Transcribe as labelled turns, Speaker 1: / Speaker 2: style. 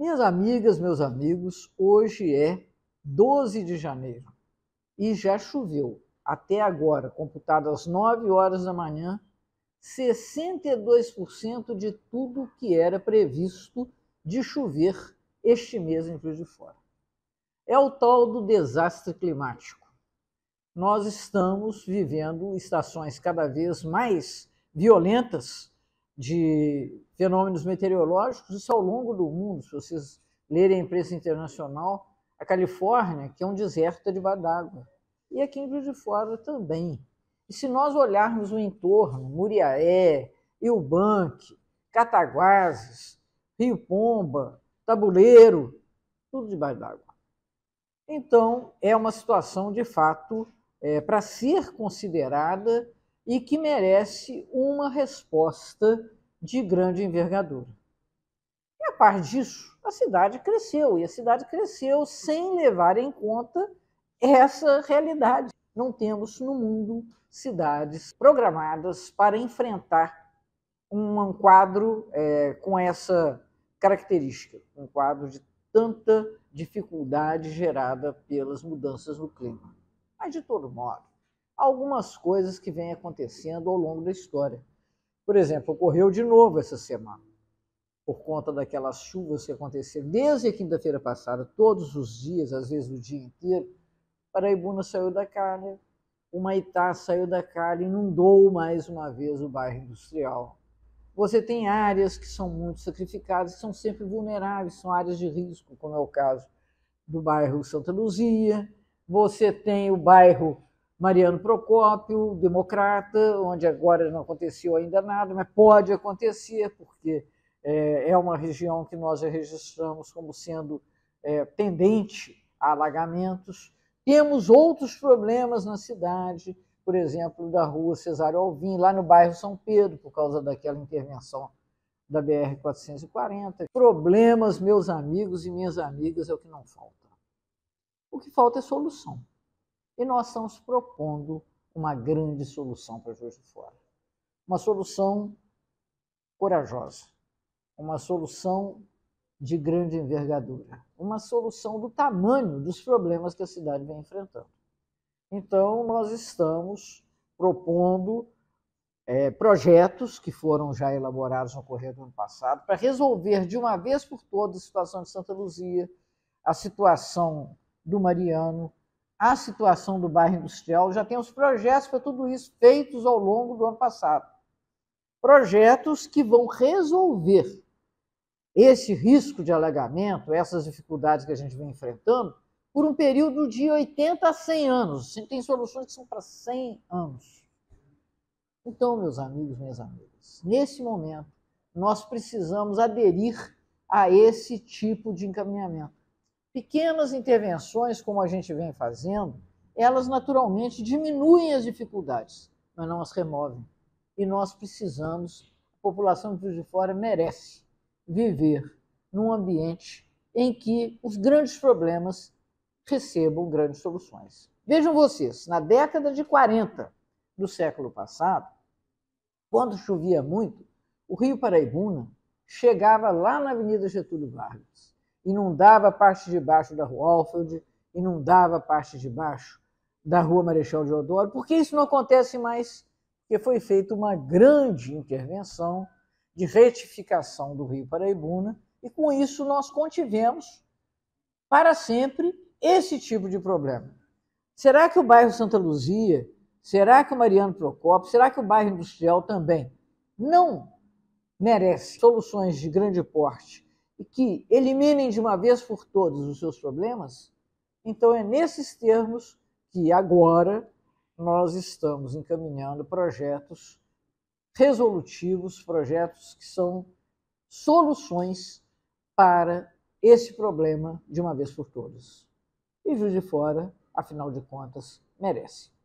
Speaker 1: Minhas amigas, meus amigos, hoje é 12 de janeiro e já choveu até agora, computado às 9 horas da manhã, 62% de tudo que era previsto de chover este mês em Juiz de Fora. É o tal do desastre climático. Nós estamos vivendo estações cada vez mais violentas de fenômenos meteorológicos, isso ao longo do mundo. Se vocês lerem a imprensa internacional, a Califórnia, que é um deserto, está debaixo d'água. E aqui em Rio de Fora também. E se nós olharmos o entorno, Muriaé, Eubanque, Cataguases, Rio Pomba, Tabuleiro, tudo debaixo d'água. Então, é uma situação, de fato, é, para ser considerada e que merece uma resposta de grande envergadura. E a par disso, a cidade cresceu, e a cidade cresceu sem levar em conta essa realidade. Não temos no mundo cidades programadas para enfrentar um quadro é, com essa característica, um quadro de tanta dificuldade gerada pelas mudanças no clima. Mas, de todo modo, algumas coisas que vêm acontecendo ao longo da história. Por exemplo, ocorreu de novo essa semana, por conta daquelas chuvas que aconteceram desde a quinta-feira passada, todos os dias, às vezes o dia inteiro. Paraibuna saiu da carne, o Maitá saiu da carne, e inundou mais uma vez o bairro industrial. Você tem áreas que são muito sacrificadas, são sempre vulneráveis, são áreas de risco, como é o caso do bairro Santa Luzia. Você tem o bairro Mariano Procópio, democrata, onde agora não aconteceu ainda nada, mas pode acontecer, porque é, é uma região que nós já registramos como sendo tendente é, a alagamentos. Temos outros problemas na cidade, por exemplo, da rua Cesário Alvim, lá no bairro São Pedro, por causa daquela intervenção da BR-440. Problemas, meus amigos e minhas amigas, é o que não falta. O que falta é solução. E nós estamos propondo uma grande solução para Juiz de Fora. Uma solução corajosa, uma solução de grande envergadura, uma solução do tamanho dos problemas que a cidade vem enfrentando. Então, nós estamos propondo é, projetos que foram já elaborados no correr do ano passado para resolver de uma vez por todas a situação de Santa Luzia, a situação do Mariano, a situação do bairro industrial, já tem os projetos para tudo isso feitos ao longo do ano passado. Projetos que vão resolver esse risco de alagamento, essas dificuldades que a gente vem enfrentando, por um período de 80 a 100 anos. Assim, tem soluções que são para 100 anos. Então, meus amigos, minhas amigas, nesse momento, nós precisamos aderir a esse tipo de encaminhamento pequenas intervenções, como a gente vem fazendo, elas naturalmente diminuem as dificuldades, mas não as removem. E nós precisamos, a população de Juiz de Fora merece viver num ambiente em que os grandes problemas recebam grandes soluções. Vejam vocês, na década de 40 do século passado, quando chovia muito, o Rio Paraibuna chegava lá na Avenida Getúlio Vargas inundava a parte de baixo da rua Alfred, inundava a parte de baixo da rua Marechal Deodoro. Odoro, porque isso não acontece mais? Porque foi feita uma grande intervenção de retificação do Rio Paraibuna e com isso nós contivemos para sempre esse tipo de problema. Será que o bairro Santa Luzia, será que o Mariano Procopio? será que o bairro Industrial também não merece soluções de grande porte e que eliminem de uma vez por todas os seus problemas, então é nesses termos que agora nós estamos encaminhando projetos resolutivos, projetos que são soluções para esse problema de uma vez por todas. E Juiz de Fora, afinal de contas, merece.